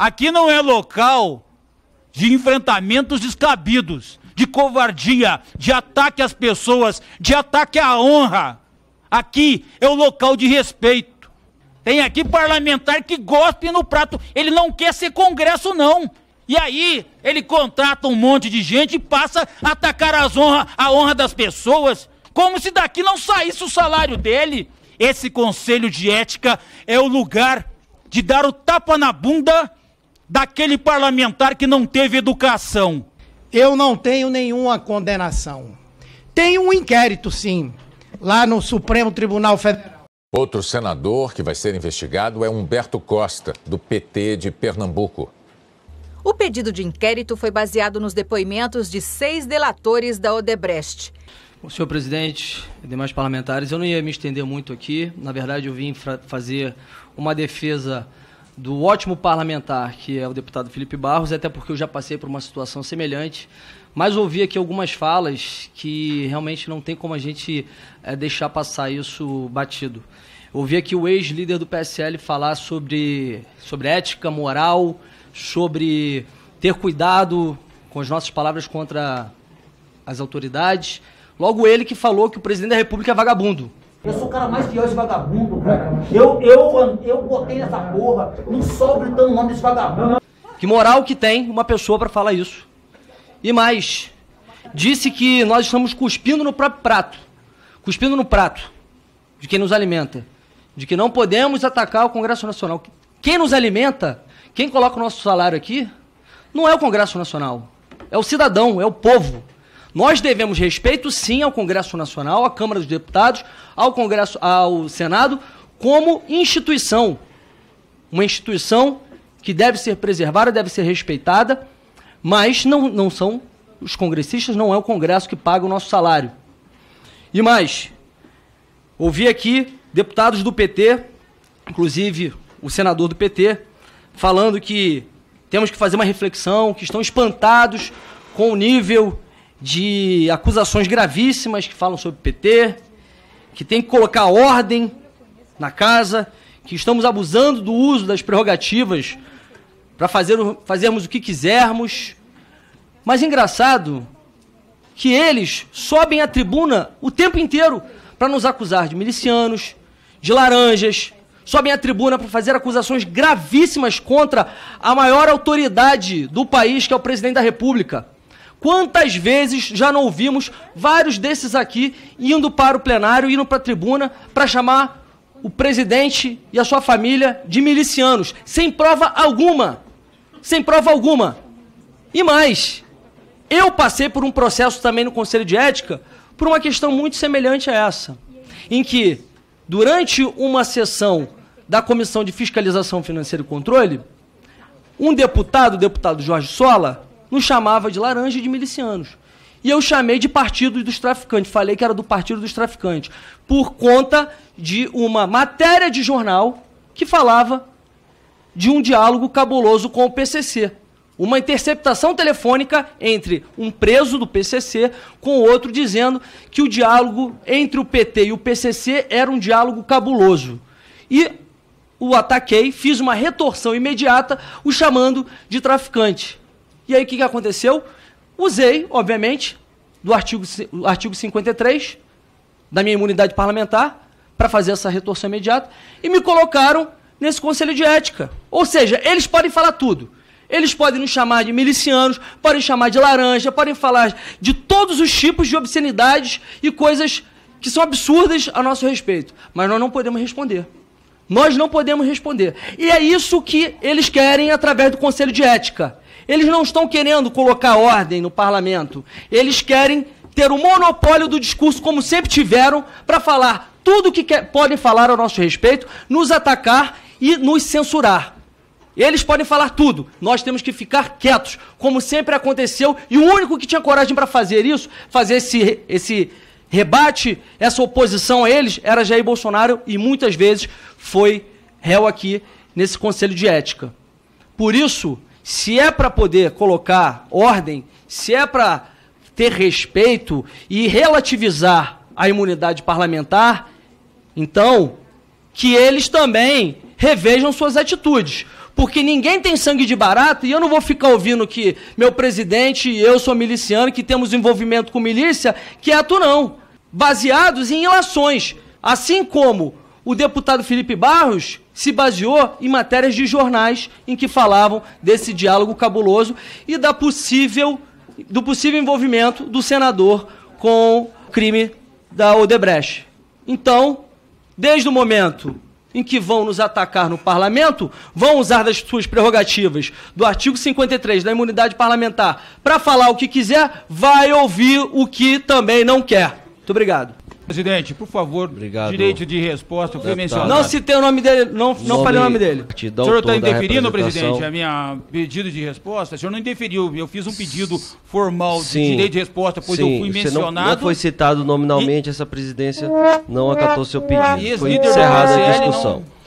Aqui não é local de enfrentamentos descabidos, de covardia, de ataque às pessoas, de ataque à honra. Aqui é o local de respeito. Tem aqui parlamentar que gosta no prato. Ele não quer ser congresso, não. E aí ele contrata um monte de gente e passa a atacar as honra, a honra das pessoas, como se daqui não saísse o salário dele. Esse conselho de ética é o lugar de dar o tapa na bunda daquele parlamentar que não teve educação? Eu não tenho nenhuma condenação. Tem um inquérito, sim, lá no Supremo Tribunal Federal. Outro senador que vai ser investigado é Humberto Costa, do PT de Pernambuco. O pedido de inquérito foi baseado nos depoimentos de seis delatores da Odebrecht. Bom, senhor presidente, e demais parlamentares, eu não ia me estender muito aqui. Na verdade, eu vim fazer uma defesa do ótimo parlamentar que é o deputado Felipe Barros, até porque eu já passei por uma situação semelhante, mas ouvi aqui algumas falas que realmente não tem como a gente é, deixar passar isso batido. Ouvi aqui o ex-líder do PSL falar sobre, sobre ética, moral, sobre ter cuidado com as nossas palavras contra as autoridades. Logo ele que falou que o presidente da República é vagabundo. Eu sou o cara mais pior de vagabundo, cara. Eu, eu, eu botei nessa porra, não só gritando o nome desse vagabundo. Que moral que tem uma pessoa para falar isso. E mais, disse que nós estamos cuspindo no próprio prato. Cuspindo no prato de quem nos alimenta. De que não podemos atacar o Congresso Nacional. Quem nos alimenta, quem coloca o nosso salário aqui, não é o Congresso Nacional. É o cidadão, é o povo. Nós devemos respeito, sim, ao Congresso Nacional, à Câmara dos Deputados, ao Congresso, ao Senado, como instituição. Uma instituição que deve ser preservada, deve ser respeitada, mas não, não são os congressistas, não é o Congresso que paga o nosso salário. E mais, ouvi aqui deputados do PT, inclusive o senador do PT, falando que temos que fazer uma reflexão, que estão espantados com o nível de acusações gravíssimas que falam sobre PT, que tem que colocar ordem na casa, que estamos abusando do uso das prerrogativas para fazer, fazermos o que quisermos. Mas engraçado que eles sobem à tribuna o tempo inteiro para nos acusar de milicianos, de laranjas, sobem à tribuna para fazer acusações gravíssimas contra a maior autoridade do país, que é o presidente da República. Quantas vezes já não ouvimos vários desses aqui indo para o plenário, indo para a tribuna, para chamar o presidente e a sua família de milicianos, sem prova alguma. Sem prova alguma. E mais, eu passei por um processo também no Conselho de Ética por uma questão muito semelhante a essa, em que, durante uma sessão da Comissão de Fiscalização Financeira e Controle, um deputado, o deputado Jorge Sola, nos chamava de laranja e de milicianos. E eu chamei de Partido dos Traficantes, falei que era do Partido dos Traficantes, por conta de uma matéria de jornal que falava de um diálogo cabuloso com o PCC. Uma interceptação telefônica entre um preso do PCC com o outro dizendo que o diálogo entre o PT e o PCC era um diálogo cabuloso. E o ataquei, fiz uma retorção imediata, o chamando de traficante. E aí o que, que aconteceu? Usei, obviamente, do artigo, artigo 53 da minha imunidade parlamentar para fazer essa retorção imediata e me colocaram nesse conselho de ética. Ou seja, eles podem falar tudo. Eles podem nos chamar de milicianos, podem chamar de laranja, podem falar de todos os tipos de obscenidades e coisas que são absurdas a nosso respeito. Mas nós não podemos responder. Nós não podemos responder. E é isso que eles querem através do Conselho de Ética. Eles não estão querendo colocar ordem no parlamento. Eles querem ter o monopólio do discurso, como sempre tiveram, para falar tudo o que quer, podem falar a nosso respeito, nos atacar e nos censurar. Eles podem falar tudo, nós temos que ficar quietos, como sempre aconteceu, e o único que tinha coragem para fazer isso, fazer esse, esse rebate, essa oposição a eles, era Jair Bolsonaro e muitas vezes foi réu aqui nesse Conselho de Ética. Por isso, se é para poder colocar ordem, se é para ter respeito e relativizar a imunidade parlamentar, então que eles também revejam suas atitudes. Porque ninguém tem sangue de barato e eu não vou ficar ouvindo que meu presidente e eu sou miliciano, que temos envolvimento com milícia, quieto não. Baseados em relações. Assim como o deputado Felipe Barros se baseou em matérias de jornais em que falavam desse diálogo cabuloso e da possível, do possível envolvimento do senador com o crime da Odebrecht. Então, desde o momento em que vão nos atacar no parlamento, vão usar das suas prerrogativas do artigo 53 da imunidade parlamentar para falar o que quiser, vai ouvir o que também não quer. Muito obrigado. Presidente, por favor, Obrigado. direito de resposta foi mencionado. Não citei o nome dele, não, não nome, falei o nome dele. O senhor está interferindo, presidente, a minha pedido de resposta? O senhor não interferiu. eu fiz um pedido formal sim, de direito de resposta, pois sim, eu fui mencionado. Não, não, foi citado nominalmente, e... essa presidência não acatou seu pedido. Foi encerrada a discussão. Não...